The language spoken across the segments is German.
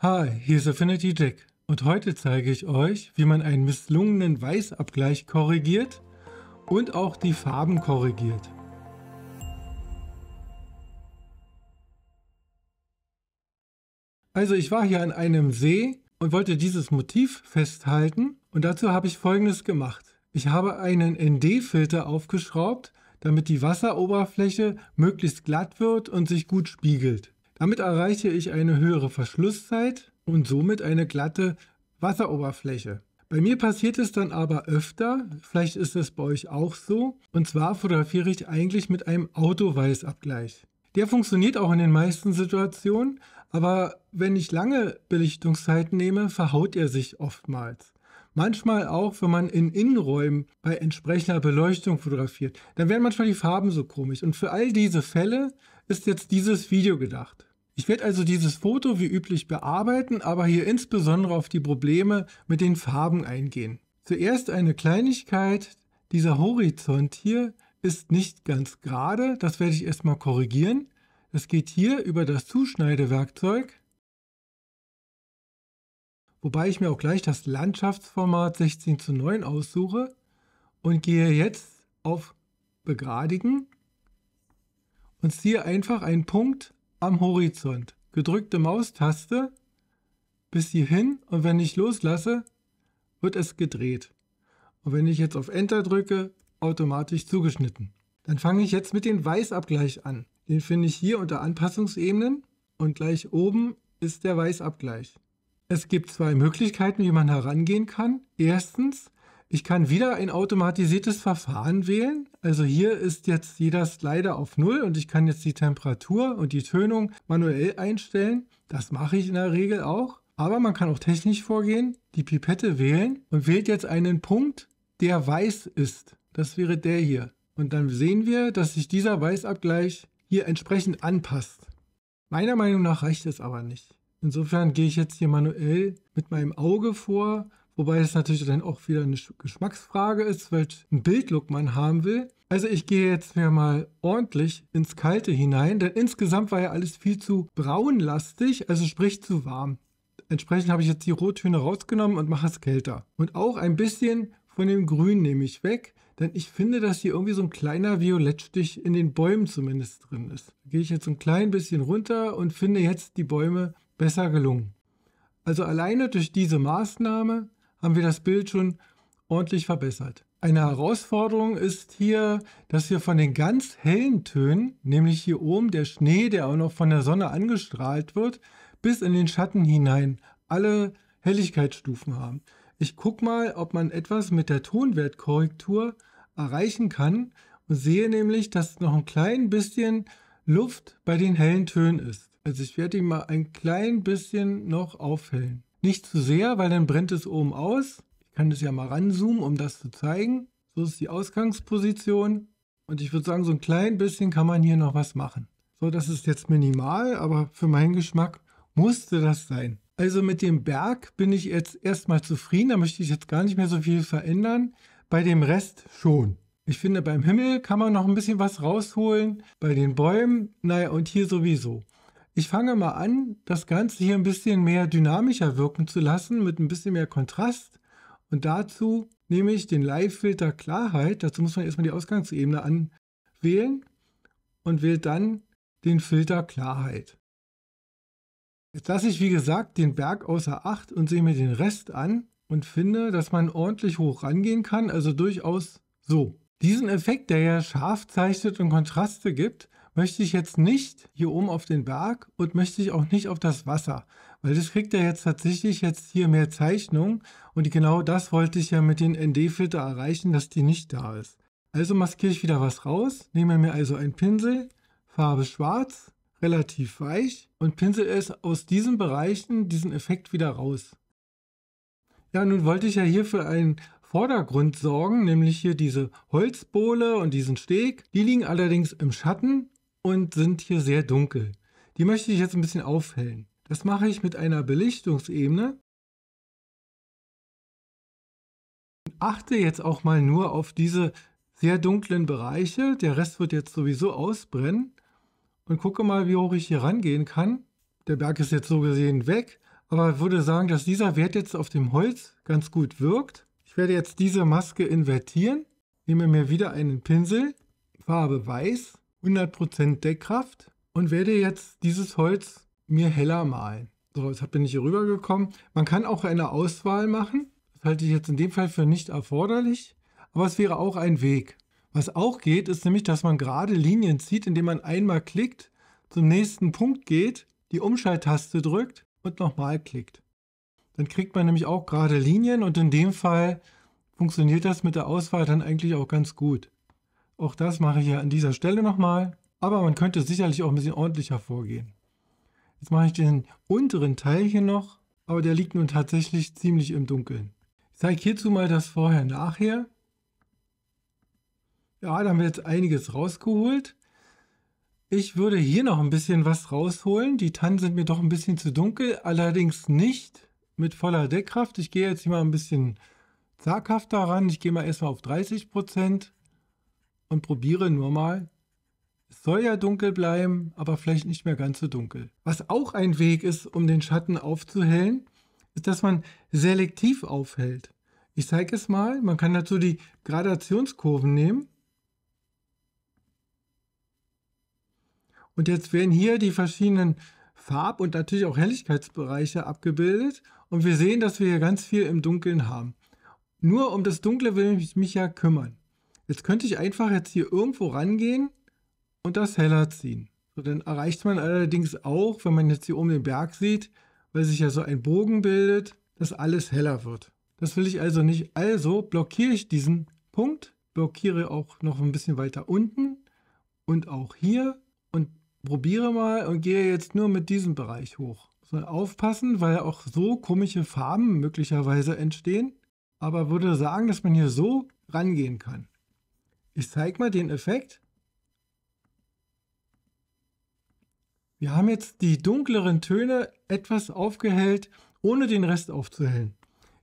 Hi, hier ist Affinity Jack und heute zeige ich euch, wie man einen misslungenen Weißabgleich korrigiert und auch die Farben korrigiert. Also ich war hier an einem See und wollte dieses Motiv festhalten und dazu habe ich folgendes gemacht. Ich habe einen ND-Filter aufgeschraubt, damit die Wasseroberfläche möglichst glatt wird und sich gut spiegelt. Damit erreiche ich eine höhere Verschlusszeit und somit eine glatte Wasseroberfläche. Bei mir passiert es dann aber öfter, vielleicht ist es bei euch auch so, und zwar fotografiere ich eigentlich mit einem Autoweißabgleich. Der funktioniert auch in den meisten Situationen, aber wenn ich lange Belichtungszeiten nehme, verhaut er sich oftmals. Manchmal auch, wenn man in Innenräumen bei entsprechender Beleuchtung fotografiert, dann werden manchmal die Farben so komisch. Und für all diese Fälle ist jetzt dieses Video gedacht. Ich werde also dieses Foto wie üblich bearbeiten, aber hier insbesondere auf die Probleme mit den Farben eingehen. Zuerst eine Kleinigkeit, dieser Horizont hier ist nicht ganz gerade, das werde ich erstmal korrigieren. Das geht hier über das Zuschneidewerkzeug, wobei ich mir auch gleich das Landschaftsformat 16 zu 9 aussuche und gehe jetzt auf Begradigen und ziehe einfach einen Punkt am Horizont. Gedrückte Maustaste bis hierhin und wenn ich loslasse, wird es gedreht. Und wenn ich jetzt auf Enter drücke, automatisch zugeschnitten. Dann fange ich jetzt mit dem Weißabgleich an. Den finde ich hier unter Anpassungsebenen und gleich oben ist der Weißabgleich. Es gibt zwei Möglichkeiten, wie man herangehen kann. Erstens, ich kann wieder ein automatisiertes Verfahren wählen. Also hier ist jetzt jeder Slider auf Null und ich kann jetzt die Temperatur und die Tönung manuell einstellen. Das mache ich in der Regel auch. Aber man kann auch technisch vorgehen, die Pipette wählen und wählt jetzt einen Punkt, der weiß ist. Das wäre der hier. Und dann sehen wir, dass sich dieser Weißabgleich hier entsprechend anpasst. Meiner Meinung nach reicht es aber nicht. Insofern gehe ich jetzt hier manuell mit meinem Auge vor Wobei es natürlich dann auch wieder eine Geschmacksfrage ist, welchen Bildlook man haben will. Also ich gehe jetzt mir mal ordentlich ins Kalte hinein, denn insgesamt war ja alles viel zu braunlastig, also sprich zu warm. Entsprechend habe ich jetzt die Rottöne rausgenommen und mache es kälter. Und auch ein bisschen von dem Grün nehme ich weg, denn ich finde, dass hier irgendwie so ein kleiner Violettstich in den Bäumen zumindest drin ist. Da gehe ich jetzt ein klein bisschen runter und finde jetzt die Bäume besser gelungen. Also alleine durch diese Maßnahme haben wir das Bild schon ordentlich verbessert. Eine Herausforderung ist hier, dass wir von den ganz hellen Tönen, nämlich hier oben der Schnee, der auch noch von der Sonne angestrahlt wird, bis in den Schatten hinein alle Helligkeitsstufen haben. Ich gucke mal, ob man etwas mit der Tonwertkorrektur erreichen kann und sehe nämlich, dass noch ein klein bisschen Luft bei den hellen Tönen ist. Also ich werde ihn mal ein klein bisschen noch aufhellen. Nicht zu sehr, weil dann brennt es oben aus. Ich kann das ja mal ranzoomen, um das zu zeigen. So ist die Ausgangsposition. Und ich würde sagen, so ein klein bisschen kann man hier noch was machen. So, das ist jetzt minimal, aber für meinen Geschmack musste das sein. Also mit dem Berg bin ich jetzt erstmal zufrieden. Da möchte ich jetzt gar nicht mehr so viel verändern. Bei dem Rest schon. Ich finde, beim Himmel kann man noch ein bisschen was rausholen. Bei den Bäumen, naja, und hier sowieso ich fange mal an, das Ganze hier ein bisschen mehr dynamischer wirken zu lassen, mit ein bisschen mehr Kontrast. Und dazu nehme ich den Live-Filter Klarheit. Dazu muss man erstmal die Ausgangsebene anwählen und wähle dann den Filter Klarheit. Jetzt lasse ich, wie gesagt, den Berg außer Acht und sehe mir den Rest an und finde, dass man ordentlich hoch rangehen kann, also durchaus so. Diesen Effekt, der ja scharf zeichnet und Kontraste gibt, möchte ich jetzt nicht hier oben auf den Berg und möchte ich auch nicht auf das Wasser, weil das kriegt ja jetzt tatsächlich jetzt hier mehr Zeichnung und genau das wollte ich ja mit den ND-Filter erreichen, dass die nicht da ist. Also maskiere ich wieder was raus, nehme mir also einen Pinsel, Farbe schwarz, relativ weich und pinsel es aus diesen Bereichen, diesen Effekt wieder raus. Ja, nun wollte ich ja hier für einen Vordergrund sorgen, nämlich hier diese Holzbohle und diesen Steg. Die liegen allerdings im Schatten und sind hier sehr dunkel. Die möchte ich jetzt ein bisschen aufhellen. Das mache ich mit einer Belichtungsebene. Achte jetzt auch mal nur auf diese sehr dunklen Bereiche. Der Rest wird jetzt sowieso ausbrennen. Und gucke mal, wie hoch ich hier rangehen kann. Der Berg ist jetzt so gesehen weg. Aber ich würde sagen, dass dieser Wert jetzt auf dem Holz ganz gut wirkt. Ich werde jetzt diese Maske invertieren. Nehme mir wieder einen Pinsel, Farbe weiß 100% Deckkraft und werde jetzt dieses Holz mir heller malen. So, jetzt bin ich hier rübergekommen. Man kann auch eine Auswahl machen. Das halte ich jetzt in dem Fall für nicht erforderlich, aber es wäre auch ein Weg. Was auch geht, ist nämlich, dass man gerade Linien zieht, indem man einmal klickt, zum nächsten Punkt geht, die Umschalttaste drückt und nochmal klickt. Dann kriegt man nämlich auch gerade Linien und in dem Fall funktioniert das mit der Auswahl dann eigentlich auch ganz gut. Auch das mache ich ja an dieser Stelle nochmal. Aber man könnte sicherlich auch ein bisschen ordentlicher vorgehen. Jetzt mache ich den unteren Teil hier noch, aber der liegt nun tatsächlich ziemlich im Dunkeln. Ich zeige hierzu mal das Vorher-Nachher. Ja, da haben wir jetzt einiges rausgeholt. Ich würde hier noch ein bisschen was rausholen. Die Tannen sind mir doch ein bisschen zu dunkel, allerdings nicht mit voller Deckkraft. Ich gehe jetzt hier mal ein bisschen zaghafter ran. Ich gehe mal erstmal auf 30 Prozent und probiere nur mal. Es soll ja dunkel bleiben, aber vielleicht nicht mehr ganz so dunkel. Was auch ein Weg ist, um den Schatten aufzuhellen, ist, dass man selektiv aufhält. Ich zeige es mal. Man kann dazu die Gradationskurven nehmen. Und jetzt werden hier die verschiedenen Farb- und natürlich auch Helligkeitsbereiche abgebildet. Und wir sehen, dass wir hier ganz viel im Dunkeln haben. Nur um das Dunkle will ich mich ja kümmern. Jetzt könnte ich einfach jetzt hier irgendwo rangehen und das heller ziehen. So, dann erreicht man allerdings auch, wenn man jetzt hier oben den Berg sieht, weil sich ja so ein Bogen bildet, dass alles heller wird. Das will ich also nicht. Also blockiere ich diesen Punkt, blockiere auch noch ein bisschen weiter unten und auch hier und probiere mal und gehe jetzt nur mit diesem Bereich hoch. Soll aufpassen, weil auch so komische Farben möglicherweise entstehen. Aber würde sagen, dass man hier so rangehen kann. Ich zeige mal den Effekt. Wir haben jetzt die dunkleren Töne etwas aufgehellt, ohne den Rest aufzuhellen.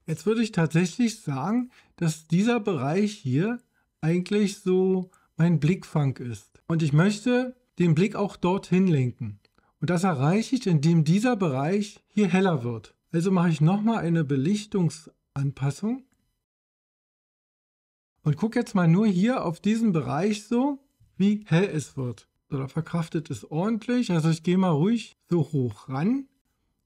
Jetzt würde ich tatsächlich sagen, dass dieser Bereich hier eigentlich so mein Blickfang ist. Und ich möchte den Blick auch dorthin lenken. Und das erreiche ich, indem dieser Bereich hier heller wird. Also mache ich nochmal eine Belichtungsanpassung und guck jetzt mal nur hier auf diesen Bereich so, wie hell es wird. So, da verkraftet es ordentlich. Also ich gehe mal ruhig so hoch ran.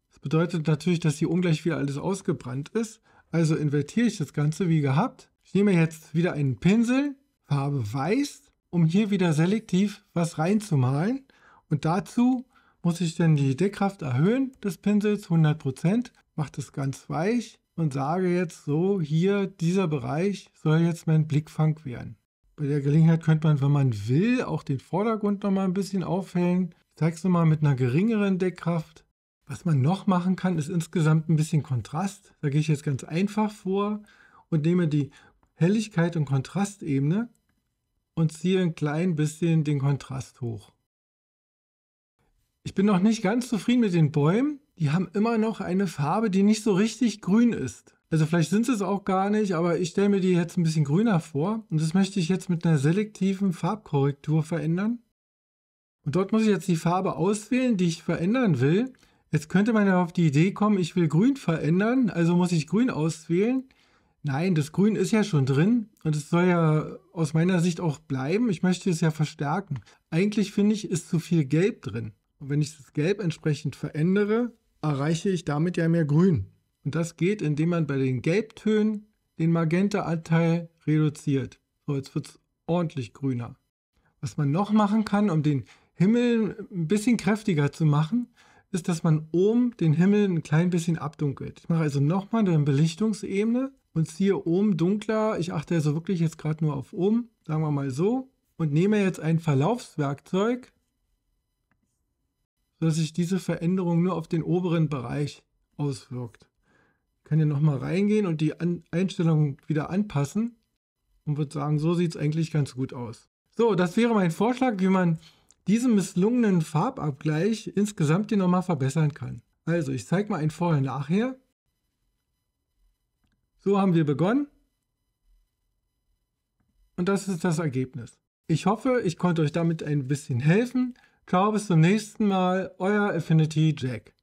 Das bedeutet natürlich, dass hier ungleich wieder alles ausgebrannt ist. Also invertiere ich das Ganze wie gehabt. Ich nehme jetzt wieder einen Pinsel, Farbe weiß, um hier wieder selektiv was reinzumalen. Und dazu muss ich dann die Deckkraft erhöhen des Pinsels 100%, Macht es ganz weich und sage jetzt so, hier, dieser Bereich soll jetzt mein Blickfang werden. Bei der Gelegenheit könnte man, wenn man will, auch den Vordergrund nochmal ein bisschen aufhellen. Ich zeige es nochmal mit einer geringeren Deckkraft. Was man noch machen kann, ist insgesamt ein bisschen Kontrast. Da gehe ich jetzt ganz einfach vor und nehme die Helligkeit und Kontrastebene und ziehe ein klein bisschen den Kontrast hoch. Ich bin noch nicht ganz zufrieden mit den Bäumen die haben immer noch eine Farbe, die nicht so richtig grün ist. Also vielleicht sind sie es auch gar nicht, aber ich stelle mir die jetzt ein bisschen grüner vor. Und das möchte ich jetzt mit einer selektiven Farbkorrektur verändern. Und dort muss ich jetzt die Farbe auswählen, die ich verändern will. Jetzt könnte man ja auf die Idee kommen, ich will grün verändern, also muss ich grün auswählen. Nein, das Grün ist ja schon drin und es soll ja aus meiner Sicht auch bleiben. Ich möchte es ja verstärken. Eigentlich finde ich, ist zu viel Gelb drin. Und wenn ich das Gelb entsprechend verändere, erreiche ich damit ja mehr Grün. Und das geht, indem man bei den Gelbtönen den Magenta-Anteil reduziert. So, jetzt wird es ordentlich grüner. Was man noch machen kann, um den Himmel ein bisschen kräftiger zu machen, ist, dass man oben den Himmel ein klein bisschen abdunkelt. Ich mache also nochmal eine Belichtungsebene und ziehe oben dunkler. Ich achte also wirklich jetzt gerade nur auf oben, sagen wir mal so, und nehme jetzt ein Verlaufswerkzeug dass sich diese Veränderung nur auf den oberen Bereich auswirkt. Ich kann hier nochmal reingehen und die An Einstellungen wieder anpassen und würde sagen, so sieht es eigentlich ganz gut aus. So, das wäre mein Vorschlag, wie man diesen misslungenen Farbabgleich insgesamt den nochmal verbessern kann. Also, ich zeige mal ein Vorher-Nachher. So haben wir begonnen. Und das ist das Ergebnis. Ich hoffe, ich konnte euch damit ein bisschen helfen. Ciao, bis zum nächsten Mal, euer Affinity Jack.